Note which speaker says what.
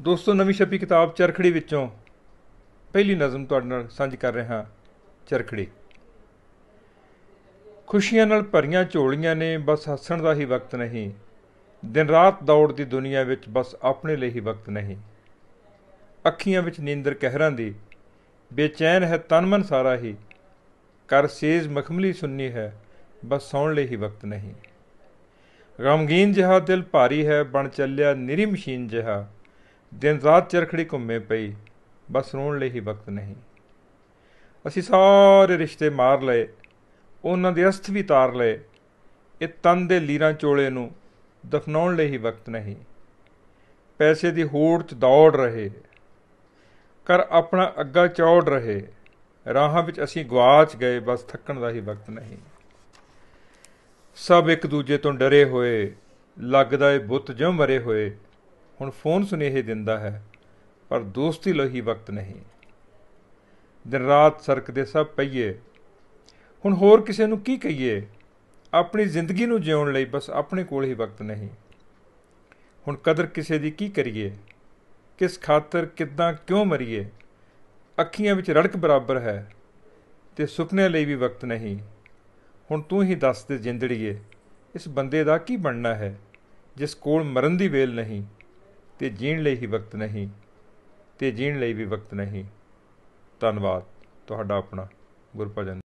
Speaker 1: ਦੋਸਤੋ ਨਵੀਂ ਛਪੀ ਕਿਤਾਬ ਚਰਖੜੀ ਵਿੱਚੋਂ ਪਹਿਲੀ ਨਜ਼ਮ ਤੁਹਾਡੇ ਨਾਲ ਸਾਂਝੀ ਕਰ ਰਿਹਾ ਹਾਂ ਚਰਖੜੀ ਖੁਸ਼ੀਆਂ ਨਾਲ ਭਰੀਆਂ ਝੋਲੀਆਂ ਨੇ ਬਸ ਹੱਸਣ ਦਾ ਹੀ ਵਕਤ ਨਹੀਂ ਦਿਨ ਰਾਤ ਦੌੜ ਦੀ ਦੁਨੀਆ ਵਿੱਚ ਬਸ ਆਪਣੇ ਲਈ ਹੀ ਵਕਤ ਨਹੀਂ ਅੱਖੀਆਂ ਵਿੱਚ ਨੀਂਦਰ ਕਹਿਰਾਂ ਦੀ ਬੇਚੈਨ ਹੈ ਤਨ ਮਨ ਸਾਰਾ ਹੀ ਕਰ ਸੇਜ ਮਖਮਲੀ ਸੁੰਨੀ ਹੈ ਬਸ ਸੌਣ ਲਈ ਹੀ ਵਕਤ ਨਹੀਂ ਗਮਗੀਨ ਜਿਹਾ ਦਿਲ ਭਾਰੀ ਹੈ ਬਣ ਚੱਲਿਆ ਨਿਰੀ ਮਸ਼ੀਨ ਜਿਹਾ ਦਿਨ ਰਾਤ ਚਰਖੜੀ ਘੁੰਮੇ ਪਈ ਬਸ ਰੋਣ ਲਈ ਹੀ ਵਕਤ ਨਹੀਂ ਅਸੀਂ ਸਾਰੇ ਰਿਸ਼ਤੇ ਮਾਰ ਲਏ ਉਹਨਾਂ ਦੇ ਅਸਥ ਵੀ ਤਾਰ ਲਏ ਇਹ ਤਨ ਦੇ ਲੀਰਾਂ ਚੋਲੇ ਨੂੰ ਦਫਨਾਉਣ ਲਈ ਹੀ ਵਕਤ ਨਹੀਂ ਪੈਸੇ ਦੀ ਹੋੜ 'ਚ ਦੌੜ ਰਹੇ ਕਰ ਆਪਣਾ ਅੱਗਾ ਚੌੜ ਰਹੇ ਰਾਹਾਂ ਵਿੱਚ ਅਸੀਂ ਗਵਾਚ ਗਏ ਬਸ ਥੱਕਣ ਦਾ ਹੀ ਵਕਤ ਨਹੀਂ ਸਭ ਇੱਕ ਦੂਜੇ ਤੋਂ ਡਰੇ ਹੋਏ ਲੱਗਦਾ ਏ ਬੁੱਤ ਜਮ ਮਰੇ ਹੋਏ ਹੁਣ ਫੋਨ ਸੁਨੇਹੇ ਦਿੰਦਾ ਹੈ ਪਰ ਦੋਸਤੀ ਲਈ ਵਕਤ ਨਹੀਂ ਦਿਨ ਰਾਤ ਸਰਕਦੇ ਸਭ ਪਈਏ ਹੁਣ ਹੋਰ ਕਿਸੇ ਨੂੰ ਕੀ ਕਹੀਏ ਆਪਣੀ ਜ਼ਿੰਦਗੀ ਨੂੰ ਜਿਉਣ ਲਈ ਬਸ ਆਪਣੇ ਕੋਲ ਹੀ ਵਕਤ ਨਹੀਂ ਹੁਣ ਕਦਰ ਕਿਸੇ ਦੀ ਕੀ ਕਰੀਏ ਕਿਸ ਖਾਤਰ ਕਿਦਾਂ ਕਿਉਂ ਮਰੀਏ ਅੱਖੀਆਂ ਵਿੱਚ ਰੜਕ ਬਰਾਬਰ ਹੈ ਤੇ ਸੁਪਨੇ ਲਈ ਵੀ ਵਕਤ ਨਹੀਂ ਹੁਣ ਤੂੰ ਹੀ ਦੱਸ ਦੇ ਜਿੰਦੜੀਏ ਇਸ ਬੰਦੇ ਦਾ ਕੀ ਬਣਨਾ ਹੈ ਜਿਸ ਕੋਲ ਮਰਨ ਦੀ ਵੇਲ ਨਹੀਂ ਤੇ ਜੀਣ ਲਈ ਹੀ ਵਕਤ ਨਹੀਂ ਤੇ ਜੀਣ ਲਈ ਵੀ ਵਕਤ ਨਹੀਂ ਧੰਨਵਾਦ ਤੁਹਾਡਾ ਆਪਣਾ ਗੁਰਭਜਨ